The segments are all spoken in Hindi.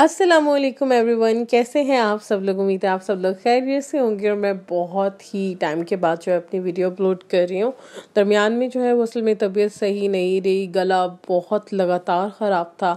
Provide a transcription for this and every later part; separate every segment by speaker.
Speaker 1: असलम वन कैसे हैं आप सब लोग उम्मीद है आप सब लोग खैरियत से होंगे और मैं बहुत ही टाइम के बाद जो है अपनी वीडियो अपलोड कर रही हूँ दरमियान में जो है वो असल में तबीयत सही नहीं रही गला बहुत लगातार ख़राब था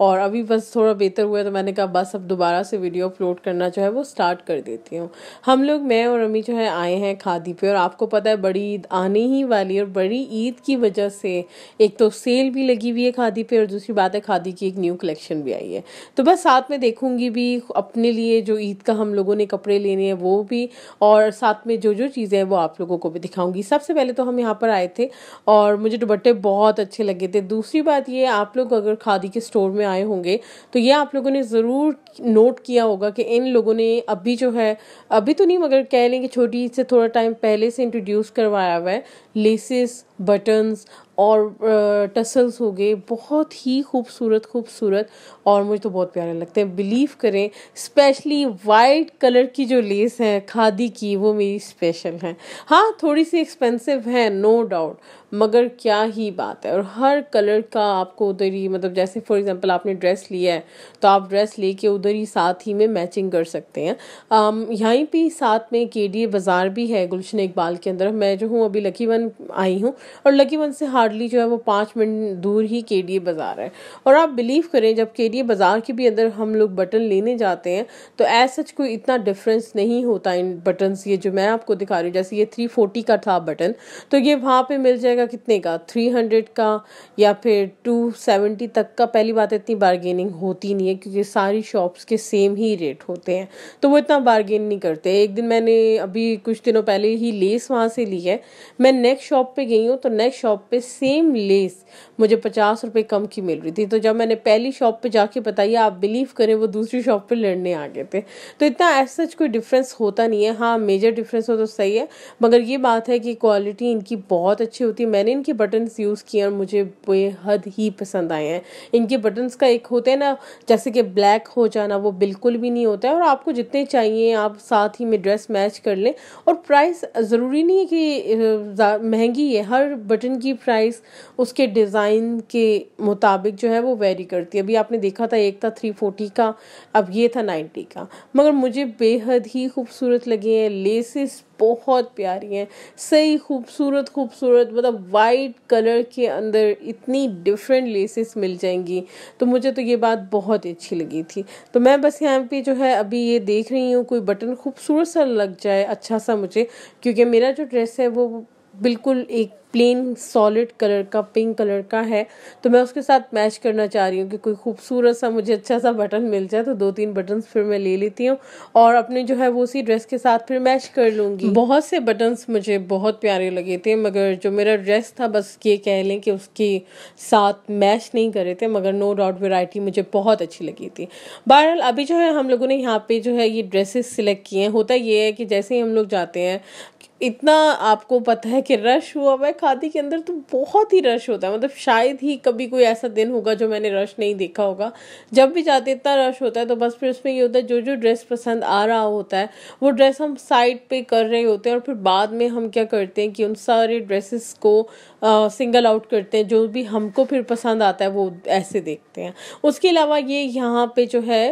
Speaker 1: और अभी बस थोड़ा बेहतर हुआ तो मैंने कहा बस अब दोबारा से वीडियो अपलोड करना जो है वो स्टार्ट कर देती हूँ हम लोग मैं और अम्मी जो है आए हैं खादी पे और आपको पता है बड़ी ईद आने ही वाली और बड़ी ईद की वजह से एक तो सेल भी लगी हुई है खादी पे और दूसरी बात है खादी की एक न्यू कलेक्शन भी आई है तो बस साथ में देखूँगी भी अपने लिए जो ईद का हम लोगों ने कपड़े लेने हैं वो भी और साथ में जो जो चीज़ें हैं वो आप लोगों को भी दिखाऊंगी सबसे पहले तो हम यहाँ पर आए थे और मुझे दुपट्टे बहुत अच्छे लगे थे दूसरी बात ये आप लोग अगर खादी के स्टोर में में आए होंगे तो ये आप लोगों ने ज़रूर नोट किया होगा कि इन लोगों ने अभी जो है अभी तो नहीं मगर कह लें कि छोटी से थोड़ा टाइम पहले से इंट्रोड्यूस करवाया हुआ है लेसिस बटन्स और टसल्स हो गए बहुत ही खूबसूरत खूबसूरत और मुझे तो बहुत प्यारे लगते हैं बिलीव करें स्पेशली वाइट कलर की जो लेस है खादी की वो मेरी स्पेशल है हाँ थोड़ी सी एक्सपेंसिव है नो डाउट मगर क्या ही बात है और हर कलर का आपको उधर ही मतलब जैसे फॉर एग्जांपल आपने ड्रेस लिया है तो आप ड्रेस लेके उधर ही साथ ही में मैचिंग कर सकते हैं यहीं पे साथ में के बाज़ार भी है गुलशन इकबाल के अंदर मैं जो हूँ अभी लकी वन आई हूँ और लकी वन से हार हार्डली जो है वो पाँच मिनट दूर ही के डी बाज़ार है और आप बिलीव करें जब के डी बाज़ार के भी अंदर हम लोग बटन लेने जाते हैं तो एज सच कोई इतना डिफरेंस नहीं होता इन बटन ये जो मैं आपको दिखा रही हूँ जैसे ये थ्री फोर्टी का था बटन तो ये वहाँ पर मिल जाएगा कितने का थ्री हंड्रेड का या फिर टू सेवेंटी तक का पहली बात तो इतनी बारगेनिंग होती नहीं है क्योंकि सारी शॉप्स के सेम ही रेट होते हैं तो वो इतना बारगेन नहीं करते एक दिन मैंने अभी कुछ दिनों पहले ही लेस वहाँ से ली है मैं नेक्स्ट शॉप पे गई हूँ तो नेक्स्ट शॉप पे सेम लेस मुझे पचास रुपये कम की मिल रही थी तो जब मैंने पहली शॉप पे जाके बताई आप बिलीव करें वो दूसरी शॉप पे लड़ने आ गए थे तो इतना ऐसा सच कोई डिफरेंस होता नहीं है हाँ मेजर डिफरेंस हो तो सही है मगर ये बात है कि क्वालिटी इनकी बहुत अच्छी होती है मैंने इनके बटन्स यूज़ किए और मुझे बेहद ही पसंद आए हैं इनके बटन्स का एक होते हैं ना जैसे कि ब्लैक हो जाना वो बिल्कुल भी नहीं होता है और आपको जितने चाहिए आप साथ ही में ड्रेस मैच कर लें और प्राइस ज़रूरी नहीं है कि महंगी है हर बटन की प्राइस प्राइस उसके डिज़ाइन के मुताबिक जो है वो वेरी करती है अभी आपने देखा था एक था थ्री फोर्टी का अब ये था नाइन्टी का मगर मुझे बेहद ही खूबसूरत लगे हैं लेसेस बहुत प्यारी हैं सही खूबसूरत खूबसूरत मतलब वाइट कलर के अंदर इतनी डिफरेंट लेसेस मिल जाएंगी तो मुझे तो ये बात बहुत ही अच्छी लगी थी तो मैं बस यहाँ पे जो है अभी ये देख रही हूँ कोई बटन खूबसूरत सा लग जाए अच्छा सा मुझे क्योंकि मेरा जो ड्रेस है वो बिल्कुल एक प्लेन सॉलिड कलर का पिंक कलर का है तो मैं उसके साथ मैच करना चाह रही हूँ कि कोई खूबसूरत सा मुझे अच्छा सा बटन मिल जाए तो दो तीन बटन फिर मैं ले लेती हूँ और अपने जो है वो उसी ड्रेस के साथ फिर मैच कर लूँगी बहुत से बटन्स मुझे बहुत प्यारे लगे थे मगर जो मेरा ड्रेस था बस ये कह लें कि उसके साथ मैच नहीं करे थे मगर नो डाउट वेराइटी मुझे बहुत अच्छी लगी थी बहरहाल अभी जो है हम लोगों ने यहाँ पे जो है ये ड्रेसेस सिलेक्ट किए हैं होता ये है कि जैसे ही हम लोग जाते हैं इतना आपको पता है कि रश हुआ हुआ है खादी के अंदर तो बहुत ही रश होता है मतलब शायद ही कभी कोई ऐसा दिन होगा जो मैंने रश नहीं देखा होगा जब भी जाते इतना रश होता है तो बस फिर उसमें ये होता है जो जो ड्रेस पसंद आ रहा होता है वो ड्रेस हम साइड पे कर रहे होते हैं और फिर बाद में हम क्या करते हैं कि उन सारे ड्रेसेस को आ, सिंगल आउट करते हैं जो भी हमको फिर पसंद आता है वो ऐसे देखते हैं उसके अलावा ये यहाँ पे जो है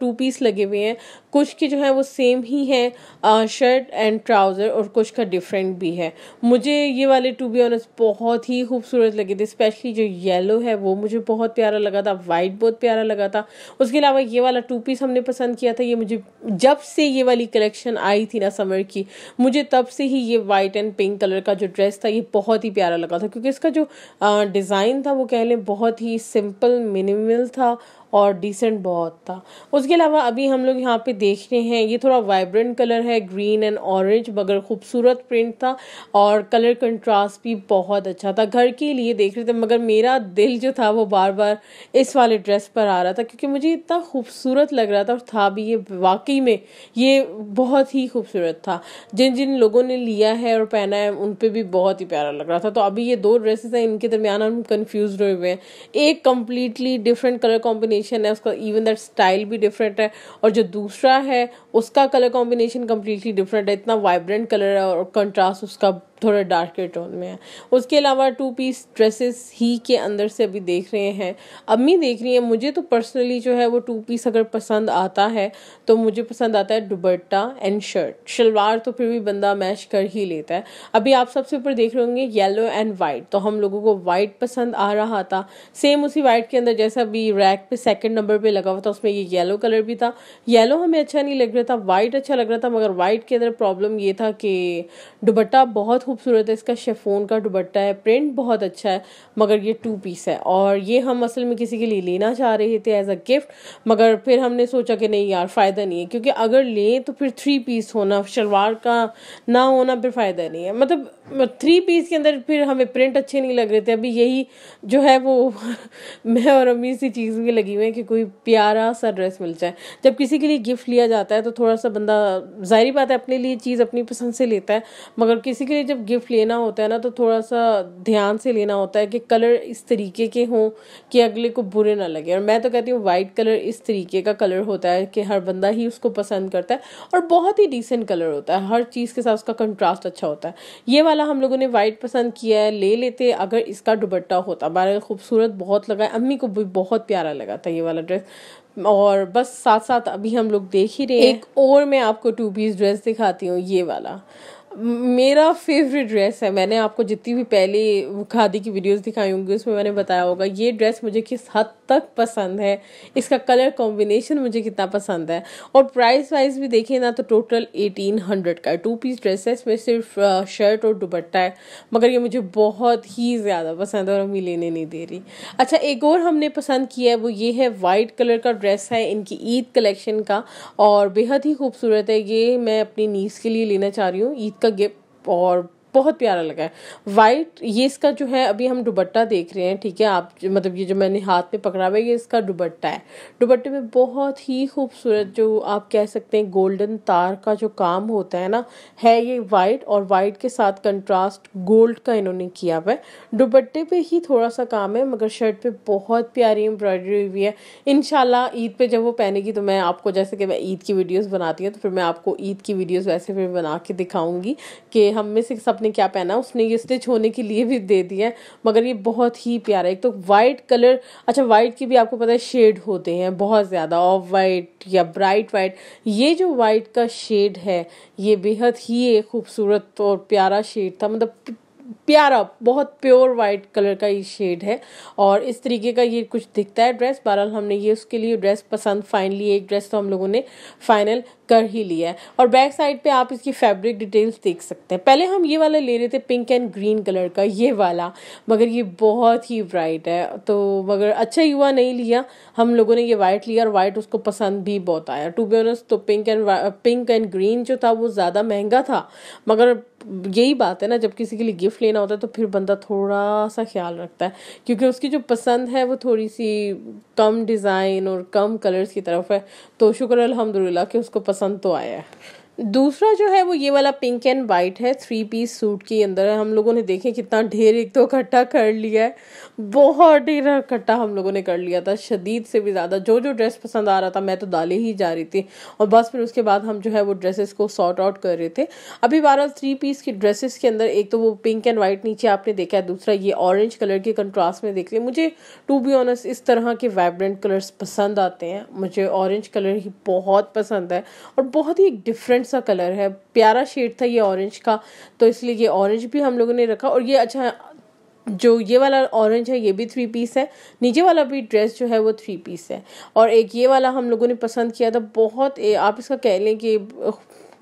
Speaker 1: टू पीस लगे हुए हैं कुछ के जो है वो सेम ही हैं शर्ट एंड ट्राउज़र कलर और कुछ का डिफरेंट भी है मुझे ये वाले टू बी ऑनेस्ट बहुत ही खूबसूरत लगे थे स्पेशली जो येलो है वो मुझे बहुत प्यारा लगा था वाइट बहुत प्यारा लगा था उसके अलावा ये वाला टू पीस हमने पसंद किया था ये मुझे जब से ये वाली कलेक्शन आई थी ना समर की मुझे तब से ही ये वाइट एंड पिंक कलर का जो ड्रेस था ये बहुत ही प्यारा लगा था क्योंकि इसका जो डिज़ाइन था वो कह लें बहुत ही सिंपल मिनिमल था और डिसेंट बहुत था उसके अलावा अभी हम लोग यहाँ पे देख रहे हैं ये थोड़ा वाइब्रेंट कलर है ग्रीन एंड ऑरेंज मगर सुंदर खूबसूरत प्रिंट था और कलर कंट्रास्ट भी बहुत अच्छा था घर के लिए देख रहे थे मगर मेरा दिल जो था वो बार बार इस वाले ड्रेस पर आ रहा था क्योंकि मुझे इतना खूबसूरत लग रहा था और था भी ये वाकई में ये बहुत ही खूबसूरत था जिन जिन लोगों ने लिया है और पहना है उन पर भी बहुत ही प्यारा लग रहा था तो अभी ये दो ड्रेसेस हैं इनके दरमियान हम कन्फ्यूज हुए हुए हैं एक कम्प्लीटली डिफरेंट कलर कॉम्बिनेशन है उसका इवन दैट स्टाइल भी डिफरेंट है और जो दूसरा है उसका कलर कॉम्बिनेशन कम्प्लीटली डिफरेंट है इतना वाइब्रेंट कलर और कंट्रास्ट उसका थोड़ा डार्कर टोन में है उसके अलावा टू पीस ड्रेसेस ही के अंदर से अभी देख रहे हैं अम्मी देख रही है मुझे तो पर्सनली जो है वो टू पीस अगर पसंद आता है तो मुझे पसंद आता है दुबट्टा एंड शर्ट शलवार तो फिर भी बंदा मैच कर ही लेता है अभी आप सबसे ऊपर देख रहे होंगे येलो एंड वाइट तो हम लोगों को वाइट पसंद आ रहा था सेम उसी वाइट के अंदर जैसा अभी रैक पे सेकेंड नंबर पर लगा हुआ था उसमें ये येलो कलर भी था येलो हमें अच्छा नहीं लग रहा था वाइट अच्छा लग रहा था मगर वाइट के अंदर प्रॉब्लम ये था कि दुबट्टा बहुत खूबसूरत है इसका शेफोन का दुबट्टा है प्रिंट बहुत अच्छा है मगर ये टू पीस है और ये हम असल में किसी के लिए लेना चाह रहे थे एज अ गिफ्ट मगर फिर हमने सोचा कि नहीं यार फ़ायदा नहीं है क्योंकि अगर लें तो फिर थ्री पीस होना शलवार का ना होना फिर फ़ायदा नहीं है मतलब थ्री पीस के अंदर फिर हमें प्रिंट अच्छे नहीं लग रहे थे अभी यही जो है वो मैं और अम्मी सी चीज़ में लगी हुई है कि कोई प्यारा सा ड्रेस मिल जाए जब किसी के लिए गिफ्ट लिया जाता है तो थोड़ा सा बंदा जाहिर बात है अपने लिए चीज़ अपनी पसंद से लेता है मगर किसी के लिए जब जब गिफ्ट लेना होता है ना तो थोड़ा सा ध्यान से लेना होता है कि कलर इस तरीके के हों कि अगले को बुरे ना लगे और मैं तो कहती हूँ वाइट कलर इस तरीके का कलर होता है कि हर बंदा ही उसको पसंद करता है और बहुत ही डिसेंट कलर होता है हर चीज़ के साथ उसका कंट्रास्ट अच्छा होता है ये वाला हम लोगों ने वाइट पसंद किया है ले लेते अगर इसका दुबट्टा होता हमारा खूबसूरत बहुत लगा अम्मी को भी बहुत प्यारा लगा था ये वाला ड्रेस और बस साथ साथ अभी हम लोग देख ही रहे हैं एक और मैं आपको टू पीस ड्रेस दिखाती हूँ ये वाला मेरा फेवरेट ड्रेस है मैंने आपको जितनी भी पहले खादी की वीडियोस दिखाई होंगी उसमें मैंने बताया होगा ये ड्रेस मुझे किस हद तक पसंद है इसका कलर कॉम्बिनेशन मुझे कितना पसंद है और प्राइस वाइज भी देखें ना तो टोटल एटीन हंड्रेड का टू पीस ड्रेस है इसमें सिर्फ शर्ट और दुपट्टा है मगर ये मुझे बहुत ही ज़्यादा पसंद है और हमें लेने नहीं दे रही अच्छा एक और हमने पसंद किया है वो ये है वाइट कलर का ड्रेस है इनकी ईद कलेक्शन का और बेहद ही खूबसूरत है ये मैं अपनी नीस के लिए लेना चाह रही हूँ ईद का गिफ्ट और बहुत प्यारा लगा है वाइट ये इसका जो है अभी हम दुबट्टा देख रहे हैं ठीक है आप मतलब ये जो मैंने हाथ में पकड़ा हुआ है ये इसका दुबट्टा है दुबट्टे में बहुत ही खूबसूरत जो आप कह सकते हैं गोल्डन तार का जो काम होता है ना है ये वाइट और वाइट के साथ कंट्रास्ट गोल्ड का इन्होंने किया हुआ है दुबट्टे पे ही थोड़ा सा काम है मगर शर्ट पर बहुत प्यारी एम्ब्रॉयडरी हुई है इन ईद पे जब वो पहनेगी तो मैं आपको जैसे कि मैं ईद की वीडियोज़ बनाती हूँ तो फिर मैं आपको ईद की वीडियोज़ वैसे फिर बना के दिखाऊँगी कि हम में से सब आपने क्या पहना उसने ये स्टिच होने के लिए भी दे दिया है मगर ये बहुत ही प्यारा एक तो वाइट कलर अच्छा वाइट की भी आपको पता है शेड होते हैं बहुत ज़्यादा ऑफ वाइट या ब्राइट वाइट ये जो वाइट का शेड है ये बेहद ही एक खूबसूरत और प्यारा शेड था मतलब प्यारा बहुत प्योर वाइट कलर का ये शेड है और इस तरीके का ये कुछ दिखता है ड्रेस बहरहाल हमने ये उसके लिए ड्रेस पसंद फाइनली एक ड्रेस तो हम लोगों ने फाइनल कर ही लिया है और बैक साइड पे आप इसकी फैब्रिक डिटेल्स देख सकते हैं पहले हम ये वाला ले रहे थे पिंक एंड ग्रीन कलर का ये वाला मगर ये बहुत ही ब्राइट है तो मगर अच्छा युवा नहीं लिया हम लोगों ने ये वाइट लिया और वाइट उसको पसंद भी बहुत आया टू बी तो pink and pink and green जो था वो ज़्यादा महंगा था मगर यही बात है ना जब किसी के लिए गिफ्ट लेना ना होता तो फिर बंदा थोड़ा सा ख्याल रखता है क्योंकि उसकी जो पसंद है वो थोड़ी सी कम डिज़ाइन और कम कलर्स की तरफ है तो शुक्र अलहमदिल्ला कि उसको पसंद तो आया है दूसरा जो है वो ये वाला पिंक एंड वाइट है थ्री पीस सूट के अंदर हम लोगों ने देखे कितना ढेर एक तो इकट्ठा कर लिया है बहुत ढेर इकट्ठा हम लोगों ने कर लिया था शदीद से भी ज़्यादा जो जो ड्रेस पसंद आ रहा था मैं तो डाले ही जा रही थी और बस फिर उसके बाद हम जो है वो ड्रेसेस को सॉर्ट आउट कर रहे थे अभी बारह थ्री पीस की ड्रेसेस के अंदर एक तो वो पिंक एंड वाइट नीचे आपने देखा है दूसरा ये ऑरेंज कलर के कंट्रास्ट में देख लिया मुझे टू बी ऑनस्ट इस तरह के वाइब्रेंट कलर्स पसंद आते हैं मुझे ऑरेंज कलर ही बहुत पसंद है और बहुत ही डिफरेंट सा कलर है प्यारा शेड था ये ऑरेंज का तो इसलिए ये ऑरेंज भी हम लोगों ने रखा और ये अच्छा जो ये वाला ऑरेंज है ये भी थ्री पीस है नीचे वाला भी ड्रेस जो है वो थ्री पीस है और एक ये वाला हम लोगों ने पसंद किया था बहुत ए, आप इसका कह लें कि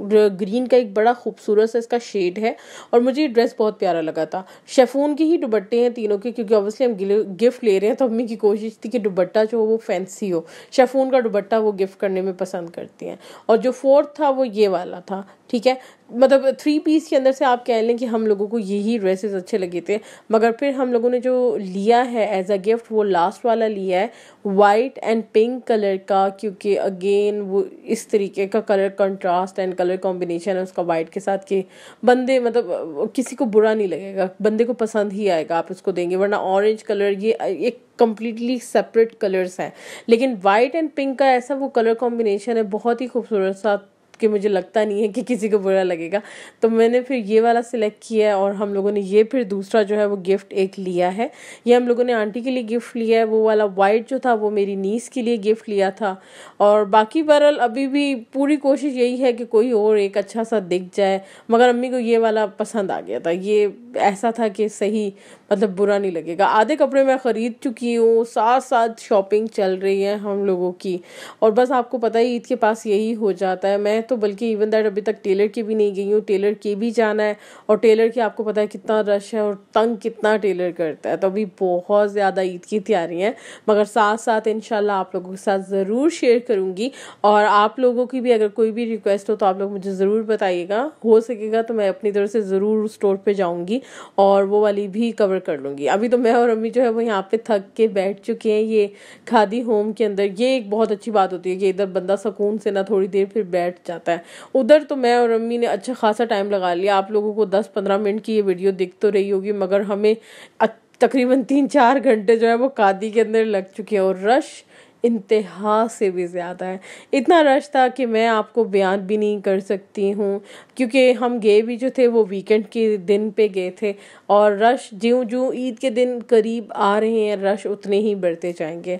Speaker 1: ग्रीन का एक बड़ा खूबसूरत सा इसका शेड है और मुझे ये ड्रेस बहुत प्यारा लगा था शेफून के ही दुबट्टे हैं तीनों के क्योंकि ऑब्वियसली हम गिफ्ट ले रहे हैं तो अम्मी की कोशिश थी कि दुबट्टा जो हो वो फैंसी हो शेफून का दुबट्टा वो गिफ्ट करने में पसंद करती हैं और जो फोर्थ था वो ये वाला था ठीक है मतलब थ्री पीस के अंदर से आप कह लें कि हम लोगों को यही ड्रेसेस अच्छे लगे थे मगर फिर हम लोगों ने जो लिया है एज अ गिफ्ट वो लास्ट वाला लिया है वाइट एंड पिंक कलर का क्योंकि अगेन वो इस तरीके का colour contrast and colour combination है उसका वाइट के साथ कि बंदे मतलब किसी को बुरा नहीं लगेगा बंदे को पसंद ही आएगा आप उसको देंगे वरना ऑरेंज कलर ये एक कम्प्लीटली सेपरेट कलर्स हैं लेकिन वाइट एंड पिंक का ऐसा वो कलर कॉम्बिनेशन है बहुत ही खूबसूरत सा कि मुझे लगता नहीं है कि किसी को बुरा लगेगा तो मैंने फिर ये वाला सिलेक्ट किया है और हम लोगों ने ये फिर दूसरा जो है वो गिफ्ट एक लिया है ये हम लोगों ने आंटी के लिए गिफ्ट लिया है वो वाला वाइट जो था वो मेरी नीस के लिए गिफ्ट लिया था और बाकी बहरल अभी भी पूरी कोशिश यही है कि कोई और एक अच्छा सा दिख जाए मगर अम्मी को ये वाला पसंद आ गया था ये ऐसा था कि सही मतलब बुरा नहीं लगेगा आधे कपड़े मैं ख़रीद चुकी हूँ साथ साथ शॉपिंग चल रही है हम लोगों की और बस आपको पता ही ईद के पास यही हो जाता है मैं तो बल्कि इवन दैट अभी तक टेलर के भी नहीं गई हूँ टेलर के भी जाना है और टेलर के आपको पता है कितना रश है और तंग कितना टेलर करता है तो अभी बहुत ज़्यादा ईद की तैयारी है मगर साथ साथ इन आप लोगों के साथ ज़रूर शेयर करूँगी और आप लोगों की भी अगर कोई भी रिक्वेस्ट हो तो आप लोग मुझे ज़रूर बताइएगा हो सकेगा तो मैं अपनी तरफ से ज़रूर स्टोर पर जाऊँगी और वो वाली भी कवर कर लूंगी अभी तो मैं और अम्मी जो है वो यहाँ पे थक के बैठ चुके हैं ये खादी होम के अंदर ये एक बहुत अच्छी बात होती है कि इधर बंदा सुकून से ना थोड़ी देर फिर बैठ जाता है उधर तो मैं और अम्मी ने अच्छा खासा टाइम लगा लिया आप लोगों को दस पंद्रह मिनट की ये वीडियो दिख तो रही होगी मगर हमें तकरीबन तीन चार घंटे जो है वो खादी के अंदर लग चुके हैं और रश इंतहा से भी ज़्यादा है इतना रश था कि मैं आपको बयान भी नहीं कर सकती हूँ क्योंकि हम गए भी जो थे वो वीकेंड के दिन पे गए थे और रश जो जो ईद के दिन करीब आ रहे हैं रश उतने ही बढ़ते जाएंगे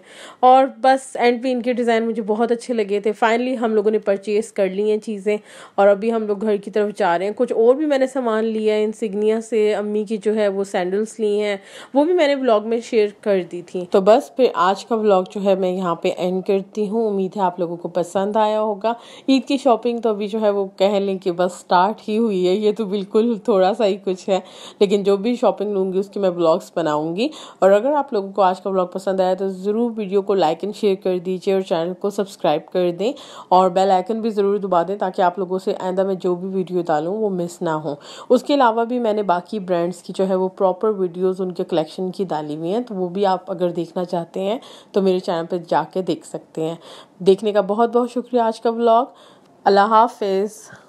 Speaker 1: और बस एंड पे इनके डिज़ाइन मुझे बहुत अच्छे लगे थे फाइनली हम लोगों ने परचेज़ कर ली हैं चीज़ें और अभी हम लोग घर की तरफ जा रहे हैं कुछ और भी मैंने सामान लिया है इन सिग्निया से अम्मी की जो है वो सैंडल्स ली हैं वो भी मैंने ब्लॉग में शेयर कर दी थी तो बस फिर आज का ब्लॉग जो है मैं यहाँ यहाँ पे एंड करती हूँ उम्मीद है आप लोगों को पसंद आया होगा ईद की शॉपिंग तो अभी जो है वो कह लें कि बस स्टार्ट ही हुई है ये तो बिल्कुल थोड़ा सा ही कुछ है लेकिन जो भी शॉपिंग लूँगी उसकी मैं ब्लॉग्स बनाऊँगी और अगर आप लोगों को आज का ब्लॉग पसंद आया तो ज़रूर वीडियो को लाइक एंड शेयर कर दीजिए और चैनल को सब्सक्राइब कर दें और बेल आइकन भी ज़रूर दबा दें ताकि आप लोगों से आइंदा मैं जो भी वीडियो डालूँ वो मिस ना हो उसके अलावा भी मैंने बाकी ब्रांड्स की जो है वो प्रॉपर वीडियोज़ उनके कलेक्शन की डाली हुई हैं तो वो भी आप अगर देखना चाहते हैं तो मेरे चैनल पर जा जाके देख सकते हैं देखने का बहुत बहुत शुक्रिया आज का ब्लॉग अल्लाह हाफिज़